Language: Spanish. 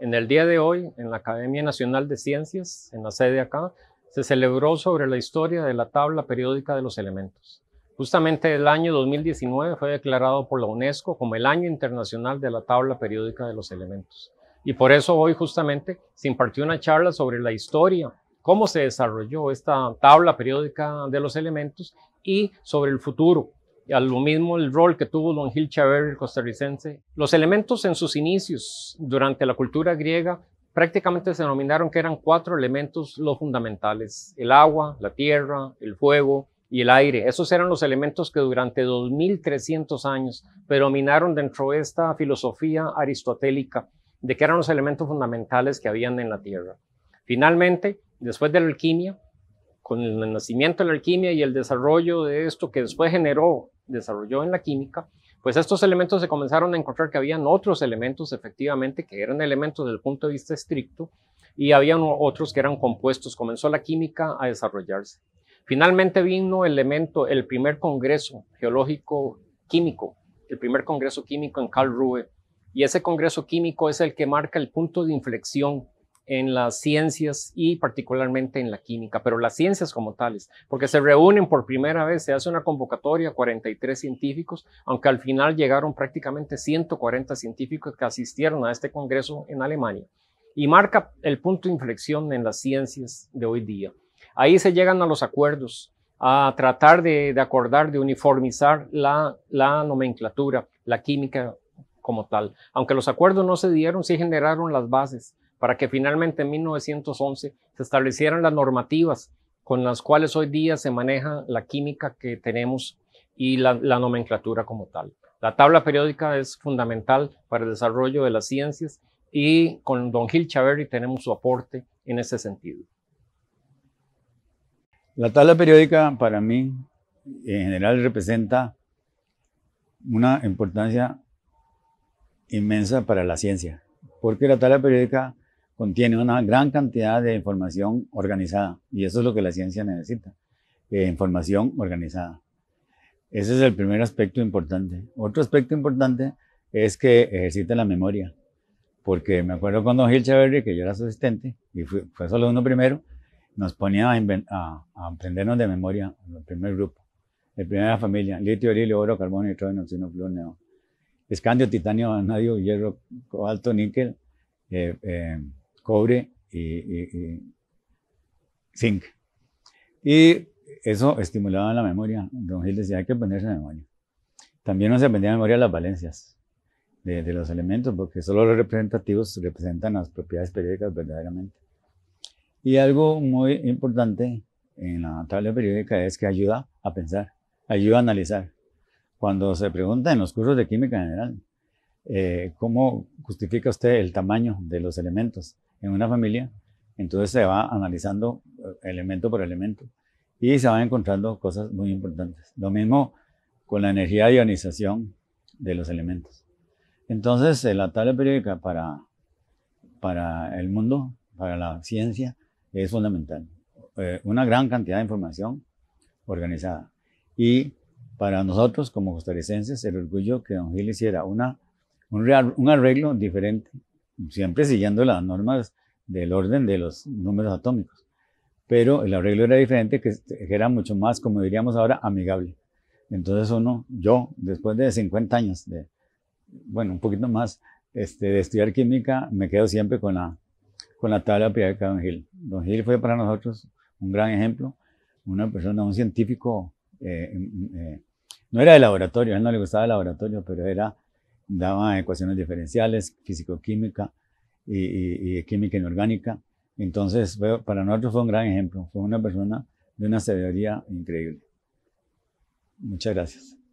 En el día de hoy, en la Academia Nacional de Ciencias, en la sede acá, se celebró sobre la historia de la tabla periódica de los elementos. Justamente el año 2019 fue declarado por la UNESCO como el Año Internacional de la Tabla Periódica de los Elementos. Y por eso hoy justamente se impartió una charla sobre la historia, cómo se desarrolló esta tabla periódica de los elementos y sobre el futuro, a lo mismo el rol que tuvo Don Gil Chaver, el costarricense. Los elementos en sus inicios durante la cultura griega prácticamente se denominaron que eran cuatro elementos los fundamentales, el agua, la tierra, el fuego y el aire. Esos eran los elementos que durante 2300 años predominaron dentro de esta filosofía aristotélica de que eran los elementos fundamentales que habían en la tierra. Finalmente, después de la alquimia, con el nacimiento de la alquimia y el desarrollo de esto que después generó desarrolló en la química, pues estos elementos se comenzaron a encontrar que habían otros elementos efectivamente que eran elementos del punto de vista estricto y habían otros que eran compuestos. Comenzó la química a desarrollarse. Finalmente vino el elemento, el primer congreso geológico químico, el primer congreso químico en Karlsruhe. Y ese congreso químico es el que marca el punto de inflexión en las ciencias y particularmente en la química, pero las ciencias como tales, porque se reúnen por primera vez, se hace una convocatoria, 43 científicos, aunque al final llegaron prácticamente 140 científicos que asistieron a este congreso en Alemania, y marca el punto de inflexión en las ciencias de hoy día. Ahí se llegan a los acuerdos, a tratar de, acordar, de uniformizar la, la nomenclatura, la química como tal. Aunque los acuerdos no se dieron, sí generaron las bases para que finalmente en 1911 se establecieran las normativas con las cuales hoy día se maneja la química que tenemos y la, nomenclatura como tal. La tabla periódica es fundamental para el desarrollo de las ciencias y con don Gil Chaveri tenemos su aporte en ese sentido. La tabla periódica para mí en general representa una importancia inmensa para la ciencia, porque la tabla periódica contiene una gran cantidad de información organizada y eso es lo que la ciencia necesita, eh, información organizada. Ese es el primer aspecto importante. Otro aspecto importante es que ejercita la memoria, porque me acuerdo cuando Gil Chaverri, que yo era su asistente y fue solo uno primero, nos ponía a, aprendernos de memoria el primer grupo, el primera familia, litio, orilio, oro, carbono, nitrógeno, oxígeno, escandio, titanio, anadio, hierro, cobalto, níquel, eh, eh, cobre y, zinc. Y eso estimulaba la memoria. Don Gil decía, hay que aprenderse memoria. También no se aprendía de memoria las valencias de, los elementos, porque solo los representativos representan las propiedades periódicas verdaderamente. Y algo muy importante en la tabla periódica es que ayuda a pensar, ayuda a analizar. Cuando se pregunta en los cursos de química general, eh, ¿cómo justifica usted el tamaño de los elementos? en una familia, entonces se va analizando eh, elemento por elemento y se van encontrando cosas muy importantes. Lo mismo con la energía de ionización de los elementos. Entonces, eh, la tabla periódica para, para el mundo, para la ciencia, es fundamental. Eh, una gran cantidad de información organizada. Y para nosotros, como costarricenses, el orgullo que Don Gil hiciera una, un, real, un arreglo diferente siempre siguiendo las normas del orden de los números atómicos. Pero el arreglo era diferente, que, este, era mucho más, como diríamos ahora, amigable. Entonces uno, yo, después de 50 años, de, bueno, un poquito más, este, de estudiar química, me quedo siempre con la, con la tabla periódica de Don Gil. Don Gil fue para nosotros un gran ejemplo, una persona, un científico, eh, eh, no era de laboratorio, a él no le gustaba el laboratorio, pero era daba ecuaciones diferenciales, físico y, química inorgánica. Entonces, para nosotros fue un gran ejemplo, fue una persona de una sabiduría increíble. Muchas gracias.